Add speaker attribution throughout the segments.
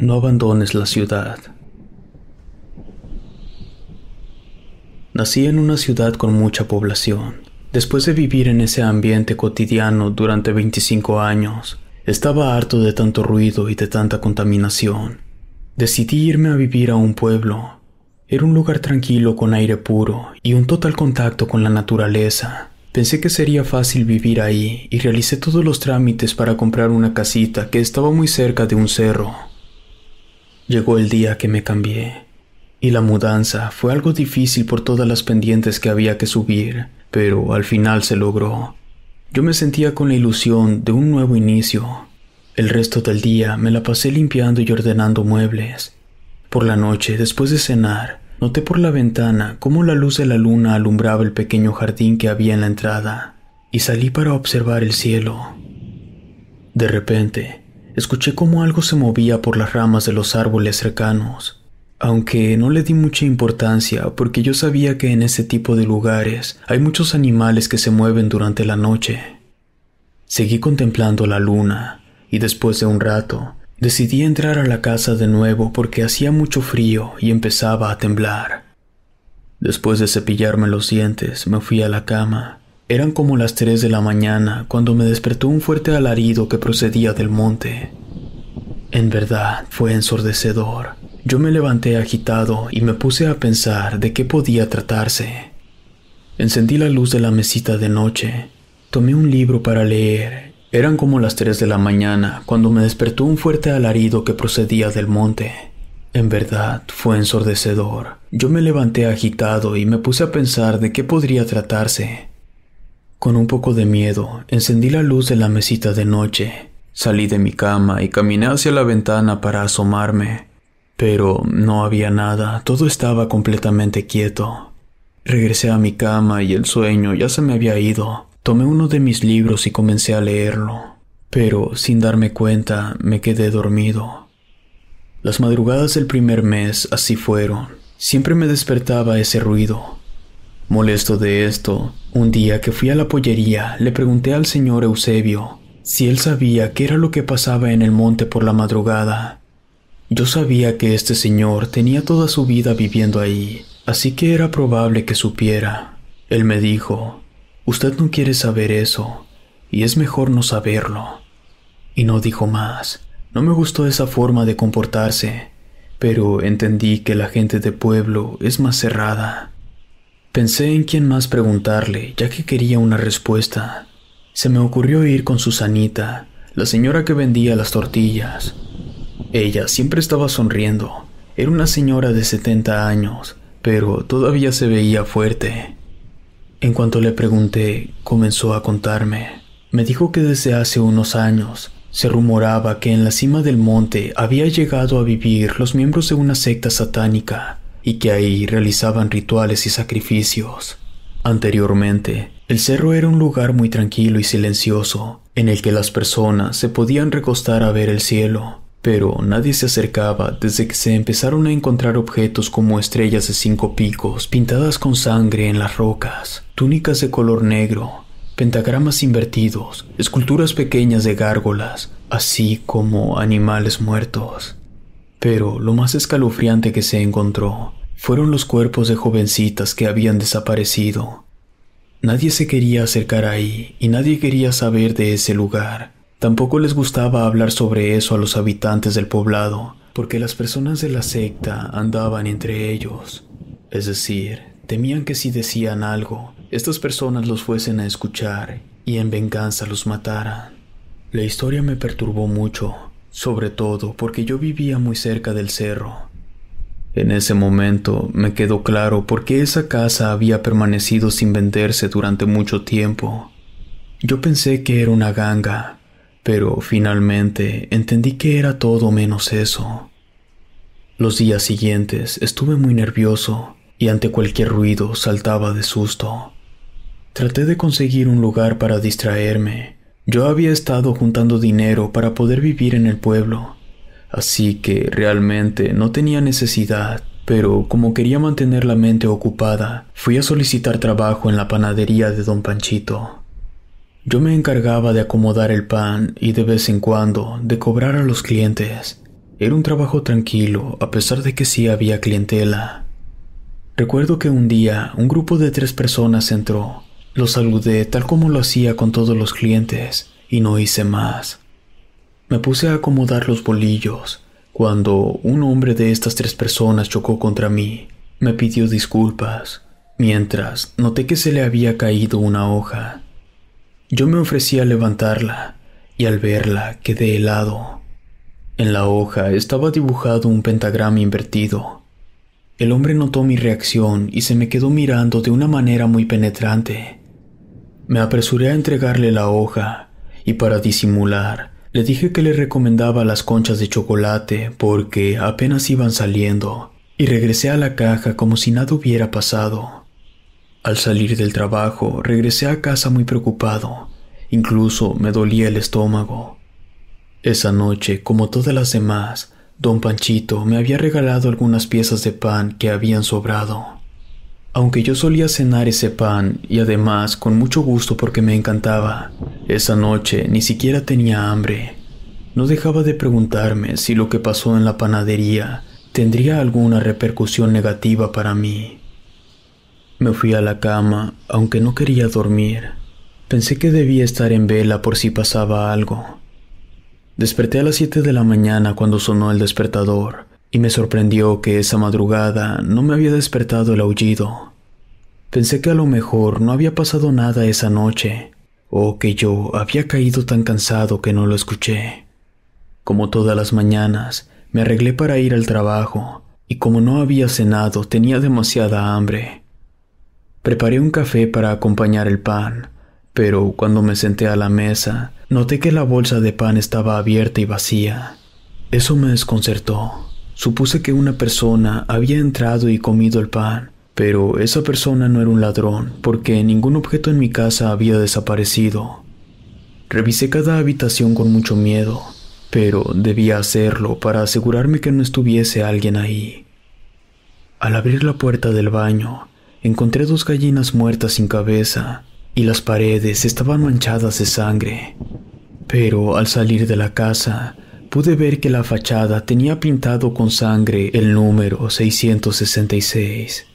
Speaker 1: No abandones la ciudad. Nací en una ciudad con mucha población. Después de vivir en ese ambiente cotidiano durante 25 años, estaba harto de tanto ruido y de tanta contaminación. Decidí irme a vivir a un pueblo. Era un lugar tranquilo con aire puro y un total contacto con la naturaleza. Pensé que sería fácil vivir ahí y realicé todos los trámites para comprar una casita que estaba muy cerca de un cerro. Llegó el día que me cambié. Y la mudanza fue algo difícil por todas las pendientes que había que subir, pero al final se logró. Yo me sentía con la ilusión de un nuevo inicio. El resto del día me la pasé limpiando y ordenando muebles. Por la noche, después de cenar, noté por la ventana cómo la luz de la luna alumbraba el pequeño jardín que había en la entrada, y salí para observar el cielo. De repente, escuché como algo se movía por las ramas de los árboles cercanos, aunque no le di mucha importancia porque yo sabía que en ese tipo de lugares hay muchos animales que se mueven durante la noche. Seguí contemplando la luna y después de un rato decidí entrar a la casa de nuevo porque hacía mucho frío y empezaba a temblar. Después de cepillarme los dientes, me fui a la cama eran como las 3 de la mañana cuando me despertó un fuerte alarido que procedía del monte. En verdad, fue ensordecedor. Yo me levanté agitado y me puse a pensar de qué podía tratarse. Encendí la luz de la mesita de noche. Tomé un libro para leer. Eran como las 3 de la mañana cuando me despertó un fuerte alarido que procedía del monte. En verdad, fue ensordecedor. Yo me levanté agitado y me puse a pensar de qué podría tratarse. Con un poco de miedo, encendí la luz de la mesita de noche. Salí de mi cama y caminé hacia la ventana para asomarme. Pero no había nada, todo estaba completamente quieto. Regresé a mi cama y el sueño ya se me había ido. Tomé uno de mis libros y comencé a leerlo. Pero, sin darme cuenta, me quedé dormido. Las madrugadas del primer mes así fueron. Siempre me despertaba ese ruido, Molesto de esto, un día que fui a la pollería le pregunté al señor Eusebio si él sabía qué era lo que pasaba en el monte por la madrugada. Yo sabía que este señor tenía toda su vida viviendo ahí, así que era probable que supiera. Él me dijo, usted no quiere saber eso, y es mejor no saberlo. Y no dijo más. No me gustó esa forma de comportarse, pero entendí que la gente de pueblo es más cerrada. Pensé en quién más preguntarle, ya que quería una respuesta. Se me ocurrió ir con Susanita, la señora que vendía las tortillas. Ella siempre estaba sonriendo. Era una señora de 70 años, pero todavía se veía fuerte. En cuanto le pregunté, comenzó a contarme. Me dijo que desde hace unos años se rumoraba que en la cima del monte había llegado a vivir los miembros de una secta satánica y que ahí realizaban rituales y sacrificios. Anteriormente, el cerro era un lugar muy tranquilo y silencioso, en el que las personas se podían recostar a ver el cielo, pero nadie se acercaba desde que se empezaron a encontrar objetos como estrellas de cinco picos pintadas con sangre en las rocas, túnicas de color negro, pentagramas invertidos, esculturas pequeñas de gárgolas, así como animales muertos pero lo más escalofriante que se encontró fueron los cuerpos de jovencitas que habían desaparecido. Nadie se quería acercar ahí y nadie quería saber de ese lugar. Tampoco les gustaba hablar sobre eso a los habitantes del poblado, porque las personas de la secta andaban entre ellos. Es decir, temían que si decían algo, estas personas los fuesen a escuchar y en venganza los mataran. La historia me perturbó mucho, sobre todo porque yo vivía muy cerca del cerro. En ese momento me quedó claro por qué esa casa había permanecido sin venderse durante mucho tiempo. Yo pensé que era una ganga, pero finalmente entendí que era todo menos eso. Los días siguientes estuve muy nervioso y ante cualquier ruido saltaba de susto. Traté de conseguir un lugar para distraerme, yo había estado juntando dinero para poder vivir en el pueblo, así que realmente no tenía necesidad, pero como quería mantener la mente ocupada, fui a solicitar trabajo en la panadería de don Panchito. Yo me encargaba de acomodar el pan y de vez en cuando de cobrar a los clientes. Era un trabajo tranquilo, a pesar de que sí había clientela. Recuerdo que un día un grupo de tres personas entró lo saludé tal como lo hacía con todos los clientes y no hice más. Me puse a acomodar los bolillos cuando un hombre de estas tres personas chocó contra mí. Me pidió disculpas, mientras noté que se le había caído una hoja. Yo me ofrecí a levantarla y al verla quedé helado. En la hoja estaba dibujado un pentagrama invertido. El hombre notó mi reacción y se me quedó mirando de una manera muy penetrante. Me apresuré a entregarle la hoja y para disimular le dije que le recomendaba las conchas de chocolate porque apenas iban saliendo y regresé a la caja como si nada hubiera pasado. Al salir del trabajo regresé a casa muy preocupado, incluso me dolía el estómago. Esa noche, como todas las demás, don Panchito me había regalado algunas piezas de pan que habían sobrado. Aunque yo solía cenar ese pan y además con mucho gusto porque me encantaba, esa noche ni siquiera tenía hambre. No dejaba de preguntarme si lo que pasó en la panadería tendría alguna repercusión negativa para mí. Me fui a la cama, aunque no quería dormir. Pensé que debía estar en vela por si pasaba algo. Desperté a las 7 de la mañana cuando sonó el despertador y me sorprendió que esa madrugada no me había despertado el aullido. Pensé que a lo mejor no había pasado nada esa noche, o que yo había caído tan cansado que no lo escuché. Como todas las mañanas, me arreglé para ir al trabajo, y como no había cenado tenía demasiada hambre. Preparé un café para acompañar el pan, pero cuando me senté a la mesa, noté que la bolsa de pan estaba abierta y vacía. Eso me desconcertó. Supuse que una persona había entrado y comido el pan, pero esa persona no era un ladrón, porque ningún objeto en mi casa había desaparecido. Revisé cada habitación con mucho miedo, pero debía hacerlo para asegurarme que no estuviese alguien ahí. Al abrir la puerta del baño, encontré dos gallinas muertas sin cabeza, y las paredes estaban manchadas de sangre. Pero al salir de la casa, pude ver que la fachada tenía pintado con sangre el número 666.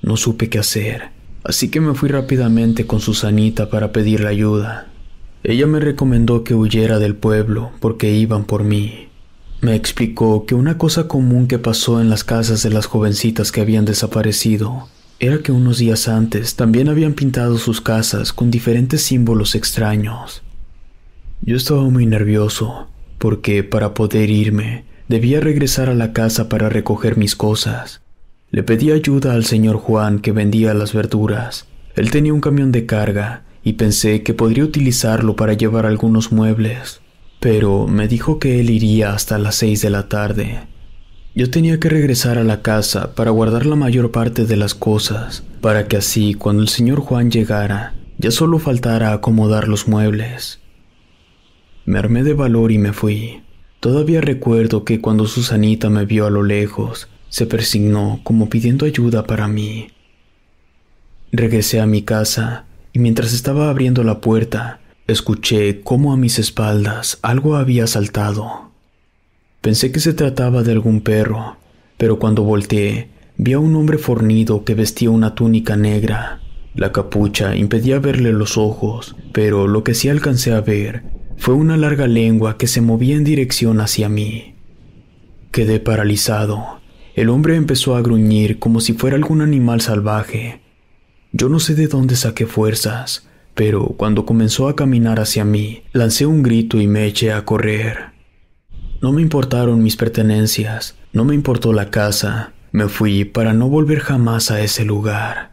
Speaker 1: No supe qué hacer, así que me fui rápidamente con Susanita para pedirle ayuda. Ella me recomendó que huyera del pueblo porque iban por mí. Me explicó que una cosa común que pasó en las casas de las jovencitas que habían desaparecido era que unos días antes también habían pintado sus casas con diferentes símbolos extraños. Yo estaba muy nervioso, porque para poder irme debía regresar a la casa para recoger mis cosas. Le pedí ayuda al señor Juan que vendía las verduras. Él tenía un camión de carga y pensé que podría utilizarlo para llevar algunos muebles, pero me dijo que él iría hasta las seis de la tarde. Yo tenía que regresar a la casa para guardar la mayor parte de las cosas, para que así cuando el señor Juan llegara, ya solo faltara acomodar los muebles. Me armé de valor y me fui. Todavía recuerdo que cuando Susanita me vio a lo lejos, se persignó como pidiendo ayuda para mí. Regresé a mi casa y mientras estaba abriendo la puerta, escuché cómo a mis espaldas algo había saltado. Pensé que se trataba de algún perro, pero cuando volteé, vi a un hombre fornido que vestía una túnica negra. La capucha impedía verle los ojos, pero lo que sí alcancé a ver fue una larga lengua que se movía en dirección hacia mí. Quedé paralizado. El hombre empezó a gruñir como si fuera algún animal salvaje. Yo no sé de dónde saqué fuerzas, pero cuando comenzó a caminar hacia mí, lancé un grito y me eché a correr. No me importaron mis pertenencias, no me importó la casa, me fui para no volver jamás a ese lugar.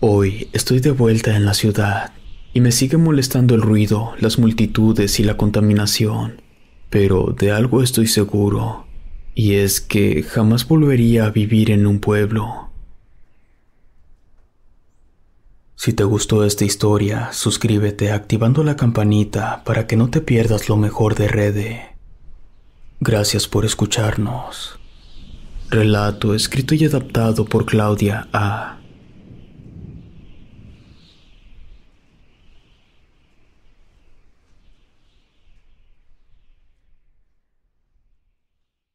Speaker 1: Hoy estoy de vuelta en la ciudad y me sigue molestando el ruido, las multitudes y la contaminación. Pero de algo estoy seguro, y es que jamás volvería a vivir en un pueblo. Si te gustó esta historia, suscríbete activando la campanita para que no te pierdas lo mejor de Rede. Gracias por escucharnos. Relato escrito y adaptado por Claudia A.